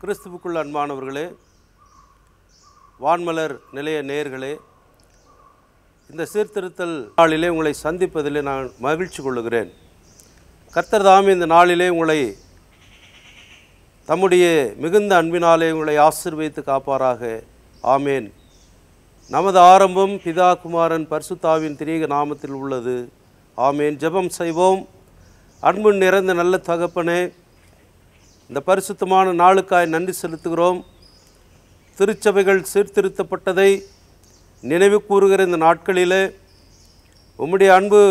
கிறிஸ்துவுக்குள் அன்பானவர்களே வான்மலர் நிலைய நேர்களே இந்த சீர்திருத்தல் நாளிலே உங்களை சந்திப்பதிலே நான் மகிழ்ச்சி கொள்ளுகிறேன் கர்த்தர் இந்த நாளிலே உங்களை தம்முடைய மிகுந்த அன்பினாலே உங்களை ஆசிர்வதித்து காப்பாராக ஆமேன் நமது ஆரம்பம் பிதா குமாரன் பர்சுத்தாவின் திரீக நாமத்தில் உள்ளது ஆமேன் ஜெபம் செய்வோம் அன்பு நிறைந்த நல்ல தகப்பனே இந்த பரிசுத்தமான நாளுக்காய் நன்றி செலுத்துகிறோம் திருச்சபைகள் சீர்திருத்தப்பட்டதை நினைவு கூறுகிற இந்த நாட்களிலே உம்முடைய அன்பு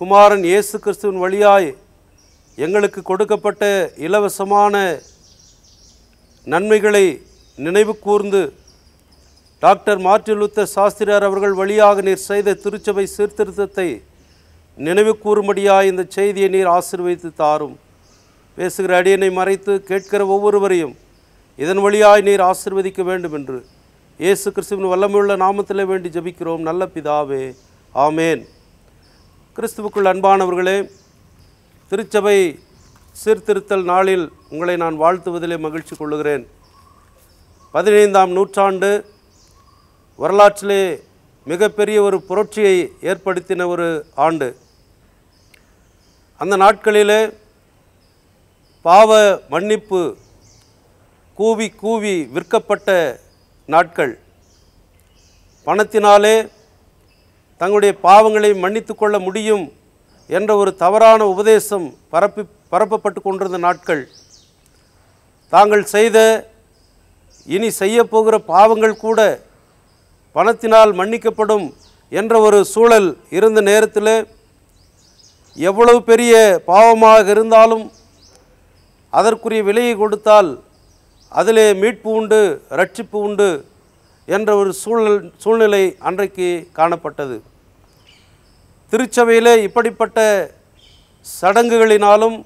குமாரன் இயேசு கிறிஸ்துவின் வழியாய் எங்களுக்கு கொடுக்கப்பட்ட இலவசமான நன்மைகளை நினைவு கூர்ந்து டாக்டர் மார்டிலுத்த சாஸ்திரியார் அவர்கள் வழியாக நீர் செய்த திருச்சபை சீர்திருத்தத்தை நினைவு கூறும்படியாய் இந்த செய்தியை நீர் ஆசிர்வதித்து தாரும் பேசுகிற அடியனை மறைத்து கேட்கிற ஒவ்வொருவரையும் இதன் வழியாய் நீர் ஆசிர்வதிக்க வேண்டும் என்று இயேசு கிறிஸ்துவின் வல்லமையுள்ள நாமத்தில் வேண்டி ஜபிக்கிறோம் நல்ல பிதாவே ஆமேன் கிறிஸ்துவுக்குள் அன்பானவர்களே திருச்சபை சீர்திருத்தல் நாளில் உங்களை நான் வாழ்த்துவதிலே மகிழ்ச்சி கொள்ளுகிறேன் பதினைந்தாம் நூற்றாண்டு வரலாற்றிலே மிகப்பெரிய ஒரு புரட்சியை ஏற்படுத்தின ஒரு ஆண்டு அந்த நாட்களிலே பாவ மன்னிப்பு கூவி கூவி விற்கப்பட்ட நாட்கள் பணத்தினாலே தங்களுடைய பாவங்களை மன்னித்து கொள்ள முடியும் என்ற ஒரு தவறான உபதேசம் பரப்பி பரப்பப்பட்டு கொண்டிருந்த நாட்கள் தாங்கள் செய்த இனி செய்யப்போகிற பாவங்கள் கூட பணத்தினால் மன்னிக்கப்படும் என்ற ஒரு சூழல் இருந்த நேரத்தில் எவ்வளவு பெரிய பாவமாக இருந்தாலும் அதற்குரிய விலையை கொடுத்தால் அதிலே மீட்பு உண்டு ரட்சிப்பு உண்டு என்ற ஒரு சூழல் சூழ்நிலை அன்றைக்கு காணப்பட்டது திருச்சபையிலே இப்படிப்பட்ட சடங்குகளினாலும்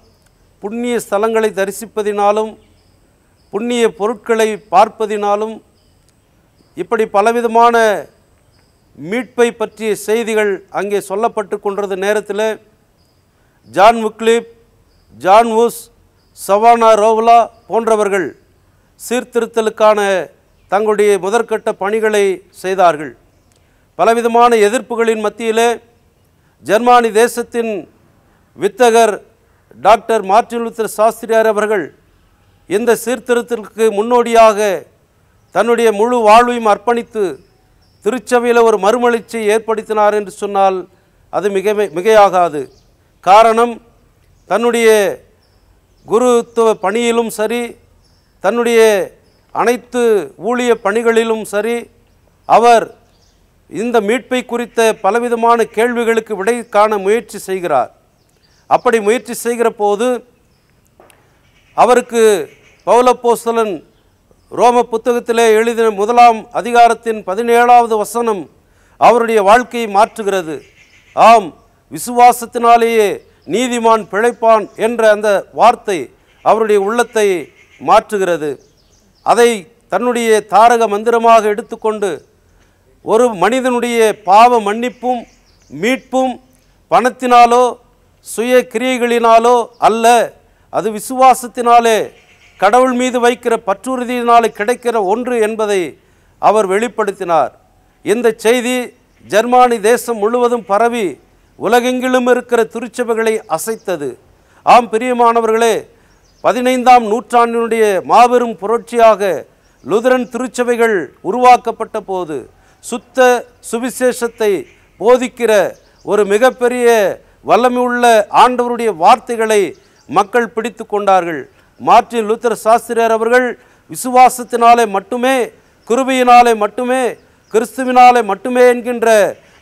புண்ணிய ஸ்தலங்களை தரிசிப்பதினாலும் புண்ணிய பொருட்களை பார்ப்பதினாலும் இப்படி பலவிதமான மீட்பை பற்றிய செய்திகள் அங்கே சொல்லப்பட்டு கொண்டது நேரத்தில் ஜான் முக்லிப் ஜான் உஸ் சவானா ரோவ்லா போன்றவர்கள் சீர்திருத்தலுக்கான தங்களுடைய முதற்கட்ட பணிகளை செய்தார்கள் பலவிதமான எதிர்ப்புகளின் மத்தியிலே ஜெர்மானி தேசத்தின் வித்தகர் டாக்டர் மார்டின் சாஸ்திரியார் அவர்கள் இந்த சீர்திருத்தத்திற்கு முன்னோடியாக தன்னுடைய முழு வாழ்வையும் அர்ப்பணித்து திருச்சபையில் ஒரு மறுமலர்ச்சியை ஏற்படுத்தினார் என்று சொன்னால் அது மிக மிகையாகாது காரணம் தன்னுடைய குருத்துவ பணியிலும் சரி தன்னுடைய அனைத்து ஊழிய பணிகளிலும் சரி அவர் இந்த மீட்பை குறித்த பலவிதமான கேள்விகளுக்கு விடை காண முயற்சி செய்கிறார் அப்படி முயற்சி செய்கிற போது அவருக்கு பௌலப்போஸ்தலன் ரோம புத்தகத்திலே எழுதின முதலாம் அதிகாரத்தின் பதினேழாவது வசனம் அவருடைய வாழ்க்கையை மாற்றுகிறது ஆம் விசுவாசத்தினாலேயே நீதிமான் பிழைப்பான் என்ற அந்த வார்த்தை அவருடைய உள்ளத்தை மாற்றுகிறது அதை தன்னுடைய தாரக மந்திரமாக எடுத்துக்கொண்டு ஒரு மனிதனுடைய பாவ மன்னிப்பும் மீட்பும் பணத்தினாலோ சுய கிரியைகளினாலோ அல்ல அது விசுவாசத்தினாலே கடவுள் மீது வைக்கிற பற்றுறுதியினாலே கிடைக்கிற ஒன்று என்பதை அவர் வெளிப்படுத்தினார் இந்த செய்தி ஜெர்மானி தேசம் முழுவதும் பரவி உலகெங்கிலும் இருக்கிற திருச்சபைகளை அசைத்தது ஆம் பிரியமானவர்களே பதினைந்தாம் நூற்றாண்டினுடைய மாபெரும் புரட்சியாக லுதரன் திருச்சபைகள் உருவாக்கப்பட்ட போது சுத்த சுவிசேஷத்தை போதிக்கிற ஒரு மிகப்பெரிய வல்லமை உள்ள ஆண்டவருடைய வார்த்தைகளை மக்கள் பிடித்து கொண்டார்கள் மார்டின் லூத்தர் சாஸ்திரியார் அவர்கள் விசுவாசத்தினாலே மட்டுமே குருவியினாலே மட்டுமே கிறிஸ்துவினாலே மட்டுமே என்கின்ற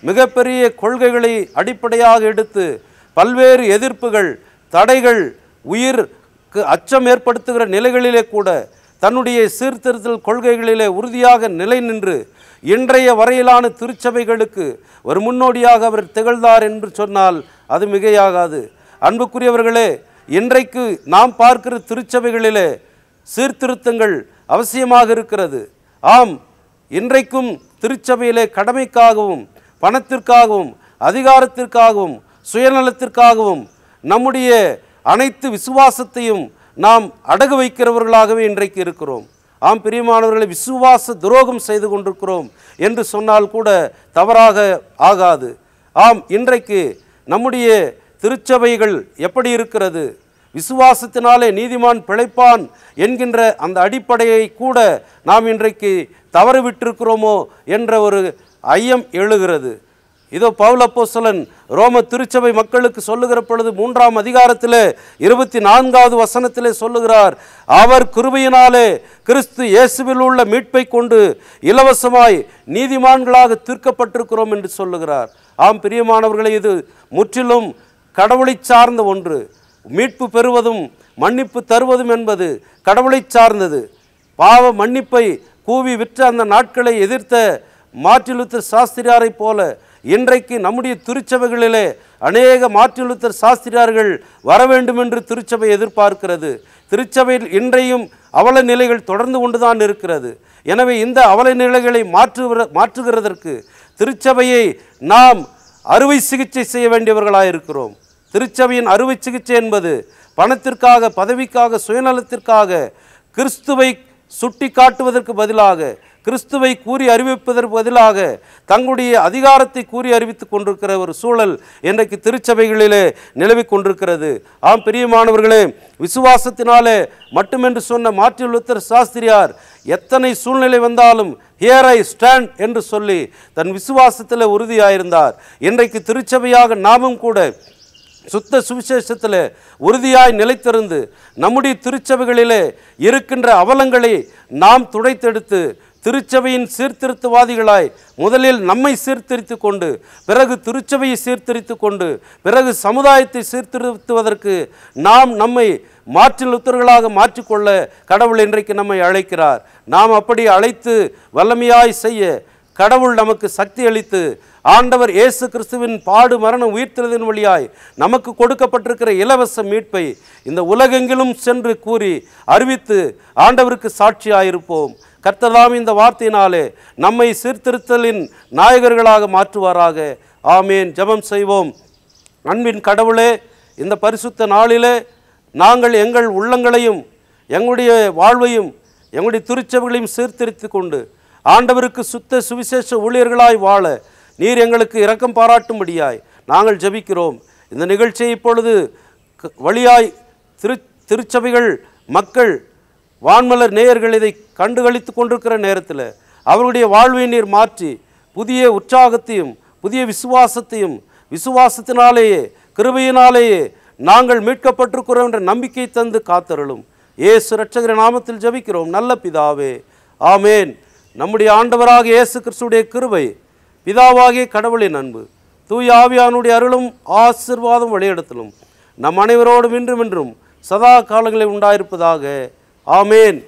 மிகப்பெரிய கொள்கைகளை அடிப்படையாக எடுத்து பல்வேறு எதிர்ப்புகள் தடைகள் உயிருக்கு அச்சம் ஏற்படுத்துகிற நிலைகளிலே கூட தன்னுடைய சீர்திருத்தல் கொள்கைகளிலே உறுதியாக நிலை நின்று இன்றைய வரையிலான திருச்சபைகளுக்கு ஒரு முன்னோடியாக அவர் திகழ்ந்தார் என்று சொன்னால் அது மிகையாகாது அன்புக்குரியவர்களே இன்றைக்கு நாம் பார்க்கிற திருச்சபைகளிலே சீர்திருத்தங்கள் அவசியமாக இருக்கிறது ஆம் இன்றைக்கும் திருச்சபையிலே கடமைக்காகவும் பணத்திற்காகவும் அதிகாரத்திற்காகவும் சுயநலத்திற்காகவும் நம்முடைய அனைத்து விசுவாசத்தையும் நாம் அடகு வைக்கிறவர்களாகவே இன்றைக்கு இருக்கிறோம் ஆம் பிரியமானவர்களை விசுவாச துரோகம் செய்து கொண்டிருக்கிறோம் என்று சொன்னால் கூட தவறாக ஆகாது ஆம் இன்றைக்கு நம்முடைய திருச்சபைகள் எப்படி இருக்கிறது விசுவாசத்தினாலே நீதிமான் பிழைப்பான் என்கின்ற அந்த அடிப்படையை கூட நாம் இன்றைக்கு தவறுவிட்டிருக்கிறோமோ என்ற ஒரு ஐயம் எழுகிறது இதோ பவுலப்போசலன் ரோம திருச்சபை மக்களுக்கு சொல்லுகிற பொழுது மூன்றாம் அதிகாரத்தில் இருபத்தி நான்காவது வசனத்திலே சொல்லுகிறார் அவர் கிருபையினாலே கிறிஸ்து இயேசுவில் உள்ள மீட்பை கொண்டு இலவசமாய் நீதிமான்களாக தீர்க்கப்பட்டிருக்கிறோம் என்று சொல்லுகிறார் ஆம் பிரியமானவர்களை இது முற்றிலும் கடவுளை சார்ந்த ஒன்று மீட்பு பெறுவதும் மன்னிப்பு தருவதும் என்பது கடவுளை சார்ந்தது பாவ மன்னிப்பை கூவி விற்ற அந்த நாட்களை எதிர்த்த மாற்றிலுத்தர் சாஸ்திரியாரை போல இன்றைக்கு நம்முடைய திருச்சபைகளிலே அநேக மாற்றிலுத்தர் சாஸ்திரியார்கள் வர வேண்டும் என்று திருச்சபை எதிர்பார்க்கிறது திருச்சபையில் இன்றையும் அவல நிலைகள் தொடர்ந்து கொண்டுதான் இருக்கிறது எனவே இந்த அவல நிலைகளை மாற்றுகிற மாற்றுகிறதற்கு திருச்சபையை நாம் அறுவை சிகிச்சை செய்ய வேண்டியவர்களாக இருக்கிறோம் திருச்சபையின் அறுவை சிகிச்சை என்பது பணத்திற்காக பதவிக்காக சுயநலத்திற்காக கிறிஸ்துவை சுட்டி காட்டுவதற்கு பதிலாக கிறிஸ்துவை கூறி அறிவிப்பதற்கு பதிலாக தங்களுடைய அதிகாரத்தை கூறி அறிவித்து கொண்டிருக்கிற ஒரு சூழல் இன்றைக்கு திருச்சபைகளிலே நிலவி கொண்டிருக்கிறது ஆம் பிரியமானவர்களே விசுவாசத்தினாலே மட்டுமென்று சொன்ன மாற்றி லுத்தர் சாஸ்திரியார் எத்தனை சூழ்நிலை வந்தாலும் ஹியர் ஐ ஸ்டாண்ட் என்று சொல்லி தன் விசுவாசத்தில் உறுதியாயிருந்தார் இன்றைக்கு திருச்சபையாக நாமும் கூட சுத்த சுவிசேஷத்தில் உறுதியாய் நிலைத்திருந்து நம்முடைய திருச்சபைகளிலே இருக்கின்ற அவலங்களை நாம் துடைத்தெடுத்து திருச்சபையின் சீர்திருத்தவாதிகளாய் முதலில் நம்மை சீர்திருத்து கொண்டு பிறகு திருச்சபையை சீர்திருத்து கொண்டு பிறகு சமுதாயத்தை சீர்திருத்துவதற்கு நாம் நம்மை மாற்று லுத்தர்களாக மாற்றிக்கொள்ள கடவுள் இன்றைக்கு நம்மை அழைக்கிறார் நாம் அப்படி அழைத்து வல்லமையாய் செய்ய கடவுள் நமக்கு சக்தி அளித்து ஆண்டவர் இயேசு கிறிஸ்துவின் பாடு மரணம் உயிர்த்ததின் வழியாய் நமக்கு கொடுக்கப்பட்டிருக்கிற இலவச மீட்பை இந்த உலகெங்கிலும் சென்று கூறி அறிவித்து ஆண்டவருக்கு சாட்சியாயிருப்போம் கர்த்ததாம் இந்த வார்த்தையினாலே நம்மை சீர்திருத்தலின் நாயகர்களாக மாற்றுவாராக ஆமேன் ஜபம் செய்வோம் அன்பின் கடவுளே இந்த பரிசுத்த நாளிலே நாங்கள் எங்கள் உள்ளங்களையும் எங்களுடைய வாழ்வையும் எங்களுடைய திருச்சபைகளையும் சீர்திருத்தி கொண்டு ஆண்டவருக்கு சுத்த சுவிசேஷ ஊழியர்களாய் வாழ நீர் எங்களுக்கு இரக்கம் பாராட்டும்படியாய் நாங்கள் ஜபிக்கிறோம் இந்த நிகழ்ச்சியை இப்பொழுது வழியாய் திரு திருச்சபைகள் மக்கள் வான்மலர் நேயர்கள் இதை கண்டுகளித்து கொண்டிருக்கிற நேரத்தில் அவர்களுடைய வாழ்வை நீர் மாற்றி புதிய உற்சாகத்தையும் புதிய விசுவாசத்தையும் விசுவாசத்தினாலேயே கிருபையினாலேயே நாங்கள் மீட்கப்பட்டிருக்கிறோம் என்ற நம்பிக்கை தந்து காத்தருளும் ஏசு ரட்சகர நாமத்தில் ஜபிக்கிறோம் நல்ல பிதாவே ஆமேன் நம்முடைய ஆண்டவராக இயேசு கிறிஸ்துடைய கிருபை பிதாவாகிய கடவுளின் அன்பு தூய் ஆவியானுடைய அருளும் ஆசிர்வாதம் வழியிடத்திலும் நம் அனைவரோடும் இன்றும் இன்றும் சதா காலங்களில் உண்டாயிருப்பதாக Amen.